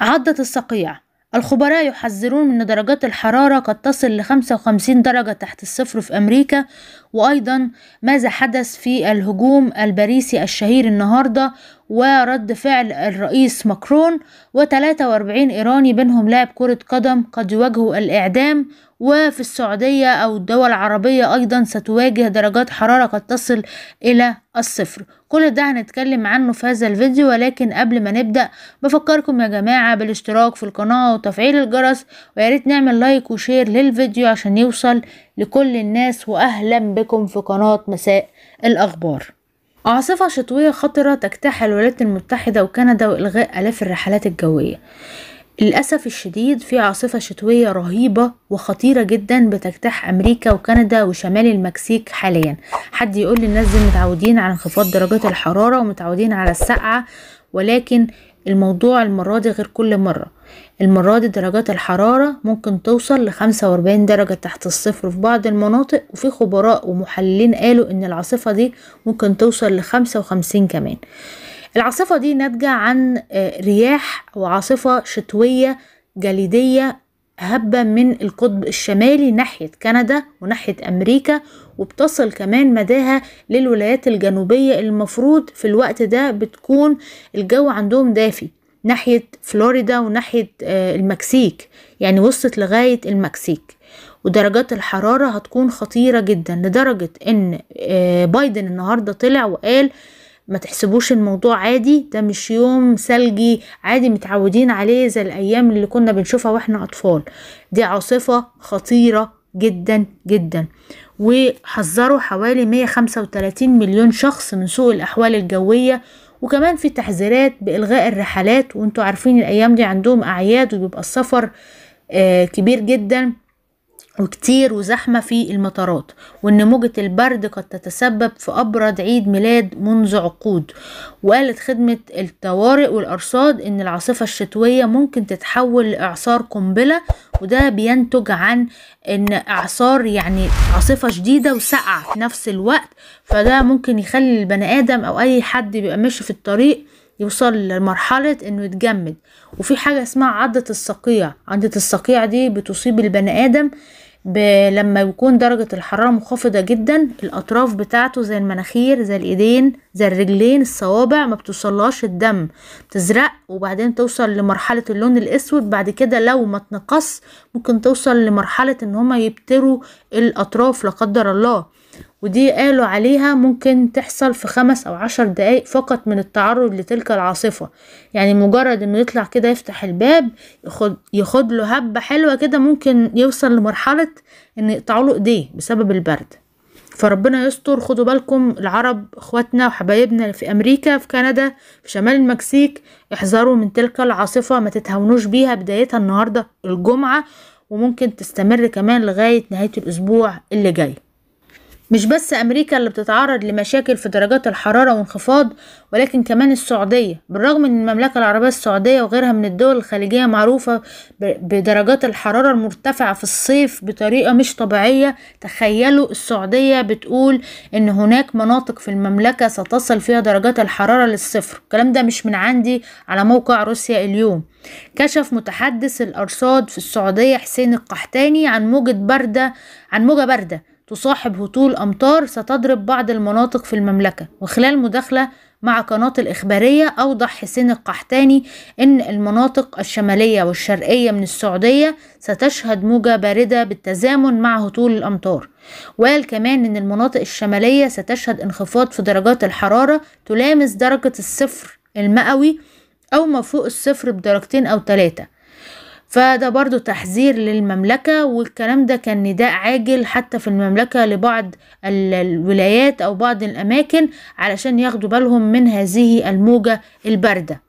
عضة الصقيع الخبراء يحذرون من درجات الحرارة قد تصل ل 55 درجة تحت الصفر في أمريكا وأيضا ماذا حدث في الهجوم الباريسي الشهير النهاردة ورد فعل الرئيس ماكرون و43 إيراني بينهم لاعب كرة قدم قد يواجهوا الإعدام وفي السعودية أو الدول العربية أيضا ستواجه درجات حرارة قد تصل إلى الصفر كل ده هنتكلم عنه في هذا الفيديو ولكن قبل ما نبدأ بفكركم يا جماعة بالاشتراك في القناة وتفعيل الجرس وياريت نعمل لايك وشير للفيديو عشان يوصل لكل الناس وأهلا بكم في قناة مساء الأخبار عاصفة شتوية خطرة تجتاح الولايات المتحدة وكندا وإلغاء آلاف الرحلات الجوية للأسف الشديد في عاصفة شتوية رهيبة وخطيرة جدا بتجتاح أمريكا وكندا وشمال المكسيك حاليا حد يقول للناس دي متعودين على انخفاض درجات الحرارة ومتعودين على السقعة ولكن الموضوع المرة دي غير كل مرة المرة دي درجات الحرارة ممكن توصل لخمسة وأربعين درجة تحت الصفر في بعض المناطق وفي خبراء ومحللين قالوا إن العاصفة دي ممكن توصل لخمسة وخمسين كمان العاصفة دي ناتجة عن آه، رياح وعاصفة شتوية جليدية هبة من القطب الشمالي ناحية كندا وناحية أمريكا وبتصل كمان مداها للولايات الجنوبية المفروض في الوقت ده بتكون الجو عندهم دافي ناحية فلوريدا وناحية آه، المكسيك يعني وصلت لغاية المكسيك ودرجات الحرارة هتكون خطيرة جدا لدرجة ان آه، بايدن النهاردة طلع وقال ما تحسبوش الموضوع عادي ده مش يوم ثلجي عادي متعودين عليه زي الايام اللي كنا بنشوفها واحنا اطفال دي عاصفة خطيرة جدا جدا وحذروا حوالي 135 مليون شخص من سوء الأحوال الجوية وكمان في تحذيرات بإلغاء الرحلات وانتوا عارفين الأيام دي عندهم أعياد وبيبقى السفر آه، كبير جدا وكتير وزحمة في المطارات وإن موجة البرد قد تتسبب في أبرد عيد ميلاد منذ عقود وقالت خدمة الطوارئ والأرصاد إن العاصفة الشتوية ممكن تتحول لإعصار قنبلة وده بينتج عن إن إعصار يعني عاصفة شديدة وساقعة في نفس الوقت فده ممكن يخلي البني آدم أو أي حد بيبقى ماشي في الطريق يوصل لمرحلة انه يتجمد وفي حاجة اسمها عضة الصقيع عضة الصقيع دي بتصيب البني ادم لما يكون درجة الحرارة منخفضة جدا الأطراف بتاعته زي المناخير زي الإيدين زي الرجلين الصوابع ما بتوصلهاش الدم بتزرق وبعدين توصل لمرحلة اللون الأسود بعد كده لو ما تنقص ممكن توصل لمرحلة إن هما يبتروا الأطراف لا قدر الله ودي قالوا عليها ممكن تحصل في خمس او عشر دقايق فقط من التعرض لتلك العاصفة يعني مجرد انه يطلع كده يفتح الباب ياخد ياخد له هبة حلوة كده ممكن يوصل لمرحلة ان يقطعوا له ايديه بسبب البرد فربنا يستر خدوا بالكم العرب اخواتنا وحبايبنا في امريكا في كندا في شمال المكسيك احذروا من تلك العاصفة ما تتهاونوش بيها بدايتها النهاردة الجمعة وممكن تستمر كمان لغاية نهاية الاسبوع اللي جاي مش بس أمريكا اللي بتتعرض لمشاكل في درجات الحرارة وانخفاض ولكن كمان السعودية بالرغم أن المملكة العربية السعودية وغيرها من الدول الخليجية معروفة بدرجات الحرارة المرتفعة في الصيف بطريقة مش طبيعية تخيلوا السعودية بتقول أن هناك مناطق في المملكة ستصل فيها درجات الحرارة للصفر الكلام ده مش من عندي على موقع روسيا اليوم كشف متحدث الأرصاد في السعودية حسين القحتاني عن موجة باردة عن موجة باردة تصاحب هطول أمطار ستضرب بعض المناطق في المملكة وخلال مداخلة مع قناة الإخبارية أوضح حسين القحتاني أن المناطق الشمالية والشرقية من السعودية ستشهد موجة باردة بالتزامن مع هطول الأمطار وقال كمان أن المناطق الشمالية ستشهد انخفاض في درجات الحرارة تلامس درجة الصفر المئوي أو ما فوق الصفر بدرجتين أو ثلاثة فده برضو تحذير للمملكة والكلام ده كان نداء عاجل حتى في المملكة لبعض الولايات أو بعض الأماكن علشان ياخدوا بالهم من هذه الموجة الباردة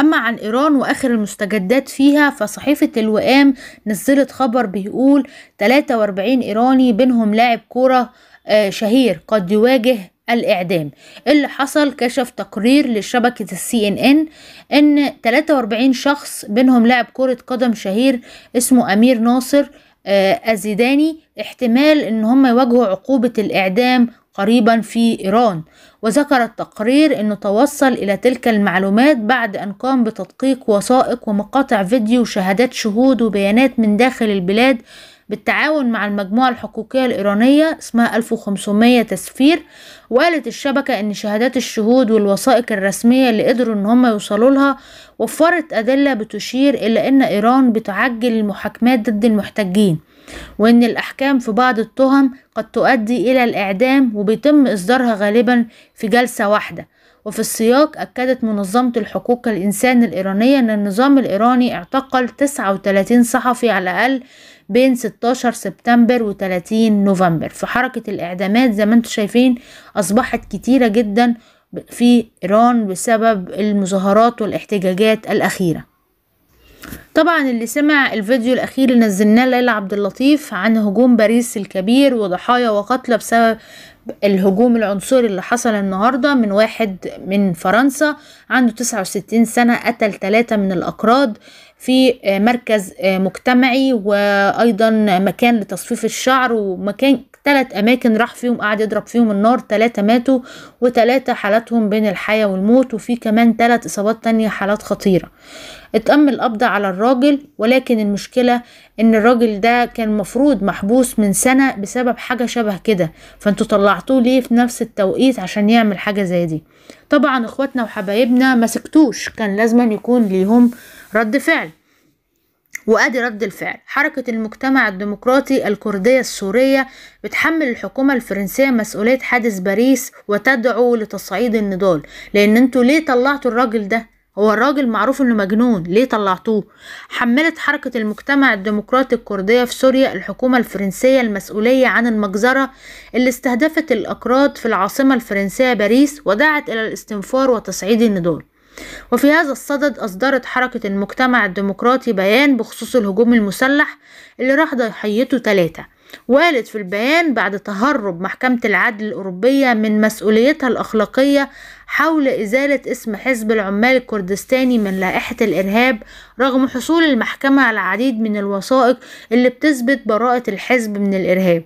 أما عن إيران وآخر المستجدات فيها فصحيفة الوئام نزلت خبر بيقول 43 إيراني بينهم لاعب كرة آه، شهير قد يواجه الإعدام اللي حصل كشف تقرير لشبكة السي إن إن إن 43 شخص بينهم لاعب كرة قدم شهير اسمه أمير ناصر أزيداني آه، احتمال إن هم يواجهوا عقوبة الإعدام قريبا في إيران وذكر التقرير أنه توصل إلى تلك المعلومات بعد أن قام بتدقيق وثائق ومقاطع فيديو وشهادات شهود وبيانات من داخل البلاد بالتعاون مع المجموعة الحقوقية الإيرانية اسمها 1500 تسفير وقالت الشبكة إن شهادات الشهود والوثائق الرسمية اللي قدروا إن هم يوصلوا لها وفرت أدلة بتشير إلى إن إيران بتعجل المحاكمات ضد المحتجين وإن الأحكام في بعض التهم قد تؤدي إلى الإعدام وبيتم إصدارها غالبا في جلسة واحدة وفي السياق أكدت منظمة الحقوق الإنسان الإيرانية أن النظام الإيراني اعتقل 39 صحفي على الأقل بين 16 سبتمبر و 30 نوفمبر فحركة الإعدامات زي ما انتم شايفين أصبحت كتيرة جدا في إيران بسبب المظاهرات والاحتجاجات الأخيرة طبعا اللي سمع الفيديو الأخير اللي نزلناه ليلى عبد اللطيف عن هجوم باريس الكبير وضحايا وقتلى بسبب الهجوم العنصري اللي حصل النهاردة من واحد من فرنسا عنده 69 سنة قتل ثلاثة من الأكراد في آه، مركز آه، مجتمعي وايضا مكان لتصفيف الشعر ومكان ثلاث اماكن راح فيهم قعد يضرب فيهم النار ثلاثة ماتوا وثلاثة حالاتهم بين الحياة والموت وفي كمان ثلاث اصابات تانية حالات خطيرة اتأم القبض على الراجل ولكن المشكلة ان الراجل ده كان مفروض محبوس من سنة بسبب حاجة شبه كده فانتوا طلعتوه ليه في نفس التوقيت عشان يعمل حاجة زي دي طبعا اخواتنا وحبايبنا ما سكتوش كان لازما يكون ليهم رد فعل وادي رد الفعل حركة المجتمع الديمقراطي الكردية السورية بتحمل الحكومة الفرنسية مسؤولية حادث باريس وتدعو لتصعيد النضال لان انتوا ليه طلعتوا الراجل ده هو الراجل معروف انه مجنون ليه طلعتوه حملت حركة المجتمع الديمقراطي الكردية في سوريا الحكومة الفرنسية المسؤولية عن المجزرة اللي استهدفت الأكراد في العاصمة الفرنسية باريس ودعت إلى الاستنفار وتصعيد النضال وفي هذا الصدد أصدرت حركة المجتمع الديمقراطي بيان بخصوص الهجوم المسلح اللي راح ضحيته ثلاثة والد في البيان بعد تهرب محكمة العدل الأوروبية من مسؤوليتها الأخلاقية حول إزالة اسم حزب العمال الكردستاني من لائحة الإرهاب رغم حصول المحكمة على العديد من الوثائق اللي بتثبت براءة الحزب من الإرهاب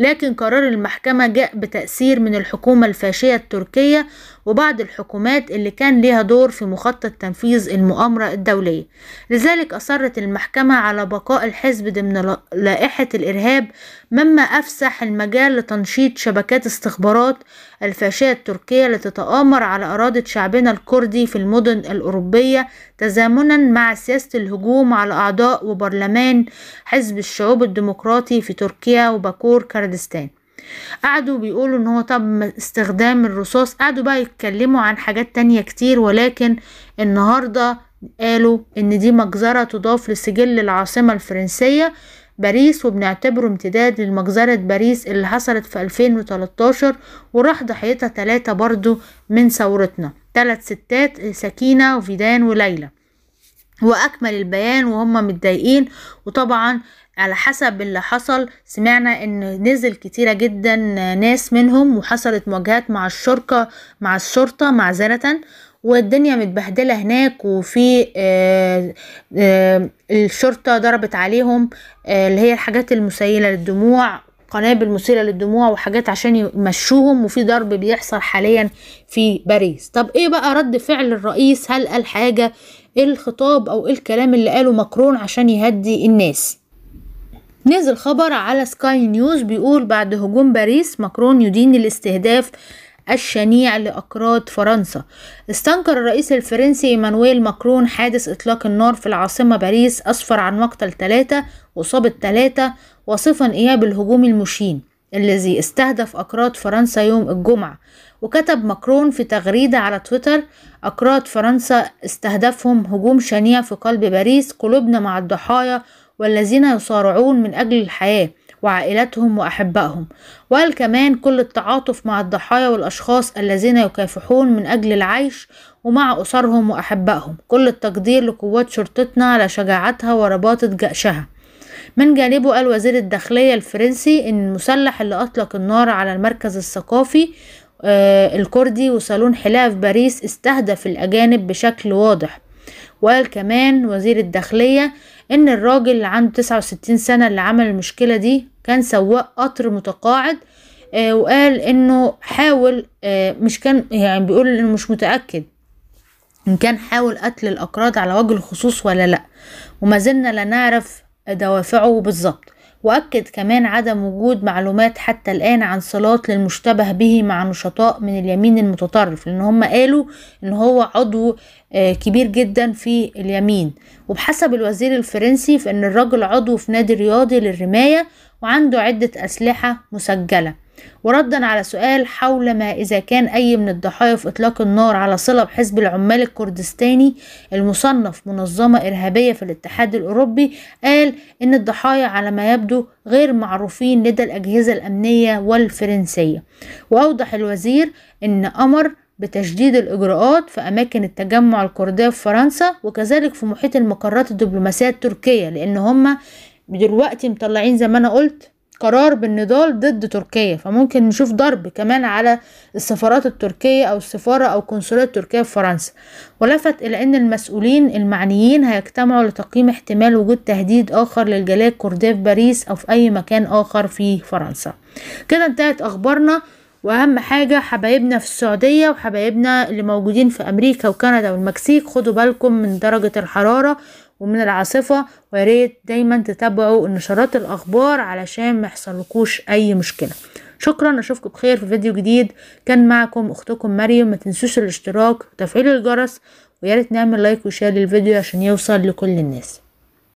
لكن قرار المحكمة جاء بتأثير من الحكومة الفاشية التركية وبعض الحكومات اللي كان ليها دور في مخطط تنفيذ المؤامرة الدولية لذلك أصرت المحكمة على بقاء الحزب ضمن لائحة الإرهاب مما أفسح المجال لتنشيط شبكات استخبارات الفاشية التركية لتتآمر على أراضي شعبنا الكردي في المدن الأوروبية تزامنا مع سياسة الهجوم على أعضاء وبرلمان حزب الشعوب الديمقراطي في تركيا وباكور كردستان قعدوا بيقولوا ان هو طب استخدام الرصاص قعدوا بقى يتكلموا عن حاجات تانية كتير ولكن النهاردة قالوا ان دي مجزرة تضاف لسجل العاصمة الفرنسية باريس وبنعتبره امتداد لمجزرة باريس اللي حصلت في 2013 وراح ضحيتها تلاتة برضو من ثورتنا ثلاث ستات سكينة وفيدان وليلى واكمل البيان وهم متضايقين وطبعا على حسب اللي حصل سمعنا ان نزل كتيرة جدا ناس منهم وحصلت مواجهات مع الشرطة مع الشرطة معذرة والدنيا متبهدلة هناك وفي آه، آه، الشرطة ضربت عليهم آه، اللي هي الحاجات المسيلة للدموع قنابل مسيلة للدموع وحاجات عشان يمشوهم وفي ضرب بيحصل حاليا في باريس طب ايه بقى رد فعل الرئيس هل قال حاجة ايه الخطاب او ايه الكلام اللي قاله مكرون عشان يهدي الناس نزل خبر على سكاي نيوز بيقول بعد هجوم باريس مكرون يدين الاستهداف الشنيع لأكراد فرنسا استنكر الرئيس الفرنسي إيمانويل ماكرون حادث إطلاق النار في العاصمة باريس أسفر عن مقتل ثلاثة وصاب ثلاثة وصفا إياه بالهجوم المشين الذي استهدف أكراد فرنسا يوم الجمعة وكتب ماكرون في تغريدة على تويتر أكراد فرنسا استهدفهم هجوم شنيع في قلب باريس قلوبنا مع الضحايا والذين يصارعون من أجل الحياة وعائلتهم وأحبائهم وقال كمان كل التعاطف مع الضحايا والأشخاص الذين يكافحون من أجل العيش ومع أسرهم وأحبائهم كل التقدير لقوات شرطتنا على شجاعتها ورباطة جأشها من جانبه قال وزير الداخلية الفرنسي إن المسلح اللي أطلق النار على المركز الثقافي آه، الكردي وصالون حلاف في باريس استهدف الأجانب بشكل واضح وقال كمان وزير الداخلية إن الراجل اللي عنده تسعة وستين سنة اللي عمل المشكلة دي كان سواق قطر متقاعد آه، وقال إنه حاول آه، مش كان يعني بيقول إنه مش متأكد إن كان حاول قتل الأكراد على وجه الخصوص ولا لأ وما زلنا لا نعرف دوافعه بالظبط وأكد كمان عدم وجود معلومات حتى الآن عن صلات للمشتبه به مع نشطاء من اليمين المتطرف لأن هم قالوا إن هو عضو آه، كبير جدا في اليمين وبحسب الوزير الفرنسي فإن الرجل عضو في نادي رياضي للرماية وعنده عدة أسلحة مسجلة وردا على سؤال حول ما إذا كان أي من الضحايا في إطلاق النار على صلة بحزب العمال الكردستاني المصنف منظمة إرهابية في الاتحاد الأوروبي قال إن الضحايا على ما يبدو غير معروفين لدى الأجهزة الأمنية والفرنسية وأوضح الوزير إن أمر بتشديد الإجراءات في أماكن التجمع الكردية في فرنسا وكذلك في محيط المقرات الدبلوماسية التركية لأن هم دلوقتي مطلعين زي ما أنا قلت قرار بالنضال ضد تركيا فممكن نشوف ضرب كمان على السفارات التركية أو السفارة أو قنصلية تركيا في فرنسا ولفت إلى أن المسؤولين المعنيين هيجتمعوا لتقييم احتمال وجود تهديد آخر للجالية الكردية في باريس أو في أي مكان آخر في فرنسا كده انتهت أخبارنا واهم حاجة حبايبنا في السعودية وحبايبنا اللي موجودين في امريكا وكندا والمكسيك خدوا بالكم من درجة الحرارة ومن العاصفة وياريت دايما تتابعوا نشرات الأخبار علشان محصلكوش أي مشكلة شكرا اشوفكم بخير في فيديو جديد كان معكم اختكم مريم ما تنسوش الاشتراك وتفعيل الجرس وياريت نعمل لايك وشير للفيديو عشان يوصل لكل الناس